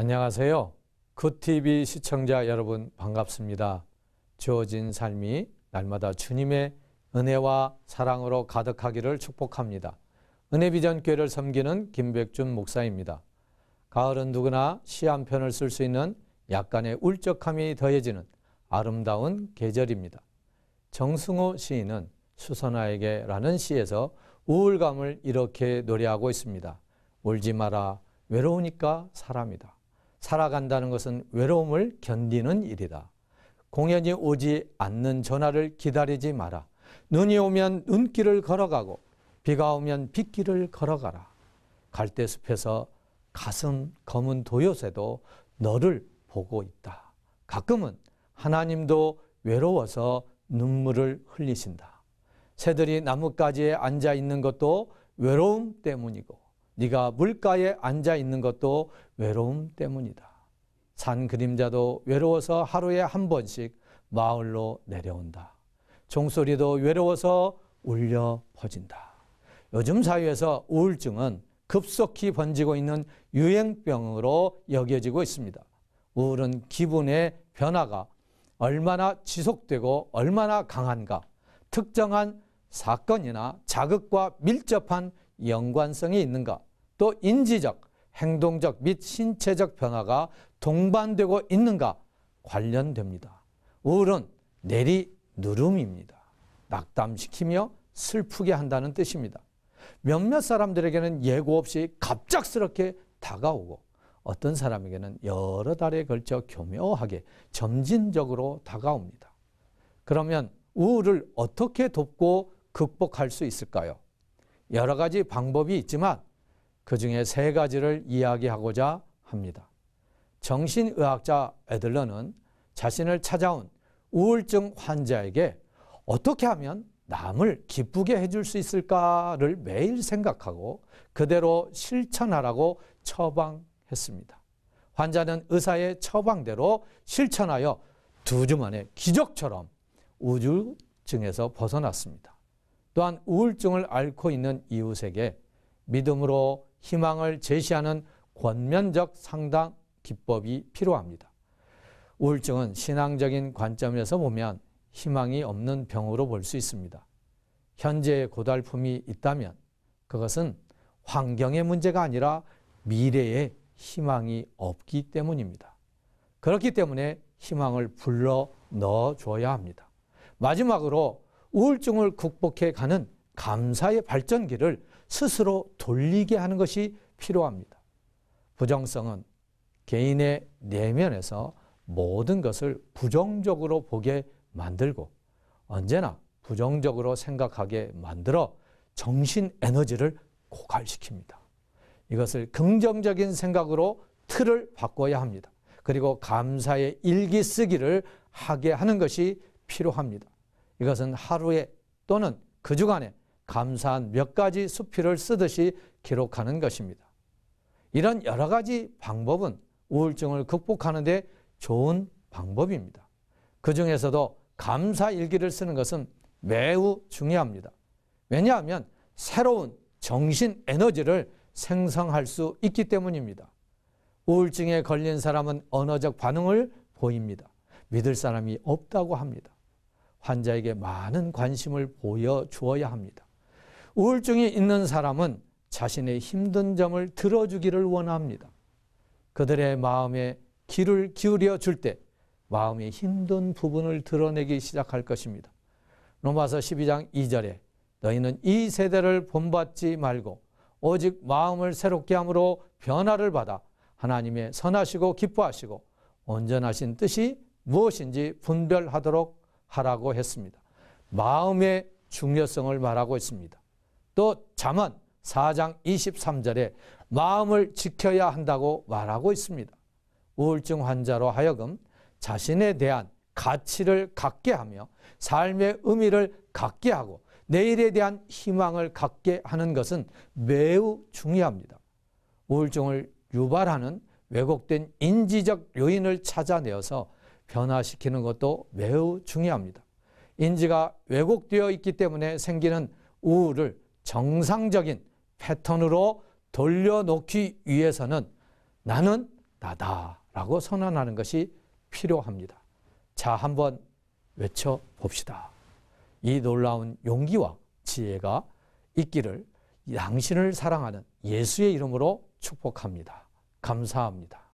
안녕하세요. 굿TV 시청자 여러분 반갑습니다. 주어진 삶이 날마다 주님의 은혜와 사랑으로 가득하기를 축복합니다. 은혜비전교회를 섬기는 김백준 목사입니다. 가을은 누구나 시 한 편을 쓸 수 있는 약간의 울적함이 더해지는 아름다운 계절입니다. 정승호 시인은 수선아에게 라는 시에서 우울감을 이렇게 노래하고 있습니다. 울지 마라, 외로우니까 사람이다. 살아간다는 것은 외로움을 견디는 일이다. 공연이 오지 않는 전화를 기다리지 마라. 눈이 오면 눈길을 걸어가고 비가 오면 빗길을 걸어가라. 갈대숲에서 가슴 검은 도요새도 너를 보고 있다. 가끔은 하나님도 외로워서 눈물을 흘리신다. 새들이 나뭇가지에 앉아 있는 것도 외로움 때문이고 네가 물가에 앉아 있는 것도 외로움 때문이다. 산 그림자도 외로워서 하루에 한 번씩 마을로 내려온다. 종소리도 외로워서 울려 퍼진다. 요즘 사회에서 우울증은 급속히 번지고 있는 유행병으로 여겨지고 있습니다. 우울은 기분의 변화가 얼마나 지속되고 얼마나 강한가, 특정한 사건이나 자극과 밀접한 연관성이 있는가, 또 인지적, 행동적 및 신체적 변화가 동반되고 있는가 관련됩니다. 우울은 내리 누름입니다. 낙담시키며 슬프게 한다는 뜻입니다. 몇몇 사람들에게는 예고 없이 갑작스럽게 다가오고 어떤 사람에게는 여러 달에 걸쳐 교묘하게 점진적으로 다가옵니다. 그러면 우울을 어떻게 돕고 극복할 수 있을까요? 여러 가지 방법이 있지만 그 중에 세 가지를 이야기하고자 합니다. 정신의학자 에들러는 자신을 찾아온 우울증 환자에게 어떻게 하면 남을 기쁘게 해줄 수 있을까를 매일 생각하고 그대로 실천하라고 처방했습니다. 환자는 의사의 처방대로 실천하여 두 주 만에 기적처럼 우울증에서 벗어났습니다. 또한 우울증을 앓고 있는 이웃에게 믿음으로 희망을 제시하는 권면적 상담 기법이 필요합니다. 우울증은 신앙적인 관점에서 보면 희망이 없는 병으로 볼 수 있습니다. 현재의 고달픔이 있다면 그것은 환경의 문제가 아니라 미래에 희망이 없기 때문입니다. 그렇기 때문에 희망을 불러 넣어줘야 합니다. 마지막으로 우울증을 극복해 가는 감사의 발전기를 스스로 돌리게 하는 것이 필요합니다. 부정성은 개인의 내면에서 모든 것을 부정적으로 보게 만들고 언제나 부정적으로 생각하게 만들어 정신 에너지를 고갈시킵니다. 이것을 긍정적인 생각으로 틀을 바꿔야 합니다. 그리고 감사의 일기 쓰기를 하게 하는 것이 필요합니다. 이것은 하루에 또는 그 주간에 감사한 몇 가지 수필을 쓰듯이 기록하는 것입니다. 이런 여러 가지 방법은 우울증을 극복하는 데 좋은 방법입니다. 그 중에서도 감사 일기를 쓰는 것은 매우 중요합니다. 왜냐하면 새로운 정신 에너지를 생성할 수 있기 때문입니다. 우울증에 걸린 사람은 언어적 반응을 보입니다. 믿을 사람이 없다고 합니다. 환자에게 많은 관심을 보여주어야 합니다. 우울증이 있는 사람은 자신의 힘든 점을 들어주기를 원합니다. 그들의 마음에 귀를 기울여 줄 때 마음의 힘든 부분을 드러내기 시작할 것입니다. 로마서 12장 2절에 너희는 이 세대를 본받지 말고 오직 마음을 새롭게 함으로 변화를 받아 하나님의 선하시고 기뻐하시고 온전하신 뜻이 무엇인지 분별하도록 하라고 했습니다. 마음의 중요성을 말하고 있습니다. 또 잠언 4장 23절에 마음을 지켜야 한다고 말하고 있습니다. 우울증 환자로 하여금 자신에 대한 가치를 갖게 하며 삶의 의미를 갖게 하고 내일에 대한 희망을 갖게 하는 것은 매우 중요합니다. 우울증을 유발하는 왜곡된 인지적 요인을 찾아내어서 변화시키는 것도 매우 중요합니다. 인지가 왜곡되어 있기 때문에 생기는 우울을 정상적인 패턴으로 돌려놓기 위해서는 나는 나다라고 선언하는 것이 필요합니다. 자, 한번 외쳐봅시다. 이 놀라운 용기와 지혜가 있기를 당신을 사랑하는 예수의 이름으로 축복합니다. 감사합니다.